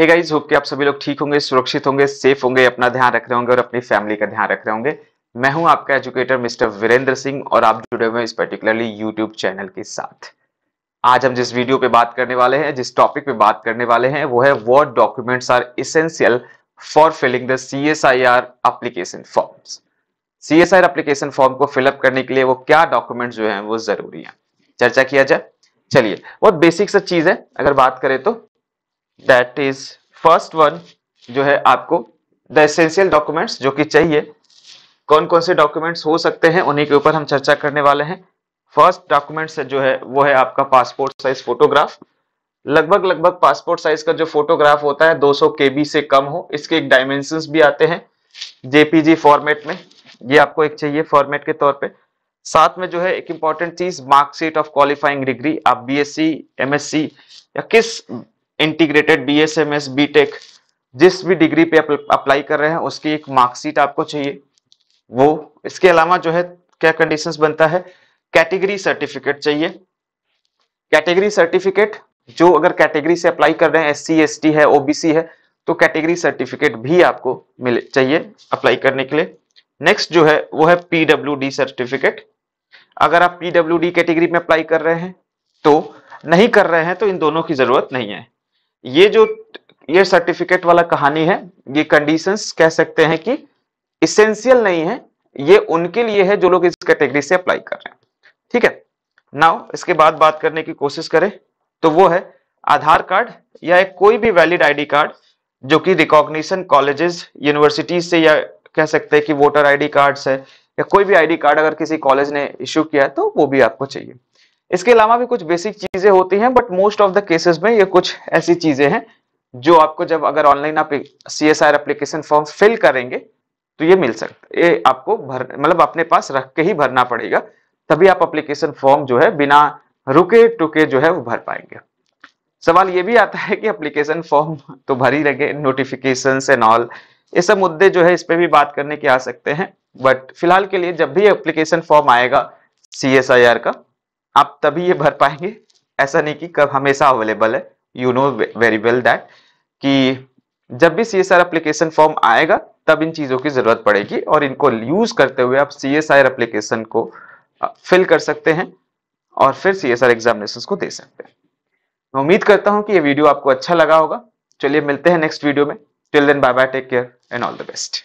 hey guys hope कि आप सभी लोग ठीक होंगे सुरक्षित होंगे सेफ होंगे अपना ध्यान रख रहे होंगे और अपनी फैमिली का ध्यान रख रहे होंगे मैं हूं आपका एजुकेटर मिस्टर वीरेंद्र सिंह और आप जुड़े हुए इस पर्टिकुलरली यूट्यूब चैनल के साथ आज हम जिस वीडियो पे बात करने वाले हैं जिस टॉपिक पे बात करने वाले हैं वो है what documents are essential for filling the C S I R application form C S I R application form को फिलअप करने के लिए वो क्या डॉक्यूमेंट जो है वो जरूरी है चर्चा किया जाए चलिए बहुत बेसिक सा चीज है अगर बात करें तो दैट इज फर्स्ट वन जो है आपको द एसेंशियल डॉक्यूमेंट्स जो कि चाहिए कौन कौन से डॉक्यूमेंट्स हो सकते हैं उन्हीं के ऊपर हम चर्चा करने वाले हैं फर्स्ट डॉक्यूमेंट्स जो है वो है आपका पासपोर्ट साइज फोटोग्राफ लगभग लगभग पासपोर्ट साइज का जो फोटोग्राफ होता है 200 केबी से कम हो इसके एक डायमेंशन भी आते हैं जेपीजी फॉर्मेट में ये आपको एक चाहिए फॉर्मेट के तौर पे साथ में जो है एक इंपॉर्टेंट चीज मार्कशीट ऑफ क्वालिफाइंग डिग्री आप बीएससी एमएससी या किस integrated B S M S B tech जिस भी डिग्री पे अप्लाई कर रहे हैं उसकी एक मार्कशीट आपको चाहिए वो इसके अलावा जो है क्या कंडीशन बनता है कैटेगरी सर्टिफिकेट चाहिए कैटेगरी सर्टिफिकेट जो अगर कैटेगरी से अप्लाई कर रहे हैं एस सी एस टी है ओबीसी है तो कैटेगरी सर्टिफिकेट भी आपको मिले चाहिए अप्लाई करने के लिए नेक्स्ट जो है वो है पीडब्ल्यू सर्टिफिकेट अगर आप पीडब्ल्यू कैटेगरी में अप्लाई कर रहे हैं तो नहीं कर रहे हैं तो इन दोनों की जरूरत नहीं है ये जो ये सर्टिफिकेट वाला कहानी है ये कंडीशंस कह सकते हैं कि इसेंशियल नहीं है ये उनके लिए है जो लोग इस कैटेगरी से अप्लाई कर रहे हैं ठीक है नाउ इसके बाद बात करने की कोशिश करें तो वो है आधार कार्ड या एक कोई भी वैलिड आईडी कार्ड जो कि रिकॉग्निशन कॉलेजेस यूनिवर्सिटीज से या कह सकते हैं कि वोटर आईडी कार्ड्स है या कोई भी आईडी कार्ड अगर किसी कॉलेज ने इश्यू किया है तो वो भी आपको चाहिए इसके अलावा भी कुछ बेसिक चीजें होती हैं but most of the cases में ये कुछ ऐसी चीजें हैं जो आपको जब अगर ऑनलाइन आप C S R application form fill करेंगे तो ये मिल सकता ये आपको भर मतलब अपने पास रख के ही भरना पड़ेगा तभी आप एप्लीकेशन फॉर्म जो है बिना रुके टुके जो है वो भर पाएंगे सवाल ये भी आता है कि एप्लीकेशन फॉर्म तो भर ही रहे नोटिफिकेशन एंड ऑल ये सब मुद्दे जो है इस पर भी बात करने के आ सकते हैं बट फिलहाल के लिए जब भी एप्लीकेशन फॉर्म आएगा सी एस आई आर का आप तभी ये भर पाएंगे ऐसा नहीं कि कब हमेशा अवेलेबल है you know very well that कि जब भी C S R application form आएगा तब इन चीज़ों की ज़रूरत पड़ेगी और इनको यूज़ करते हुए आप सी एस आर अप्लीकेशन को फिल कर सकते हैं और फिर सी एस आर एग्जामिनेशन को दे सकते हैं मैं उम्मीद करता हूं कि ये वीडियो आपको अच्छा लगा होगा चलिए मिलते हैं नेक्स्ट वीडियो में till then bye bye take care and all the best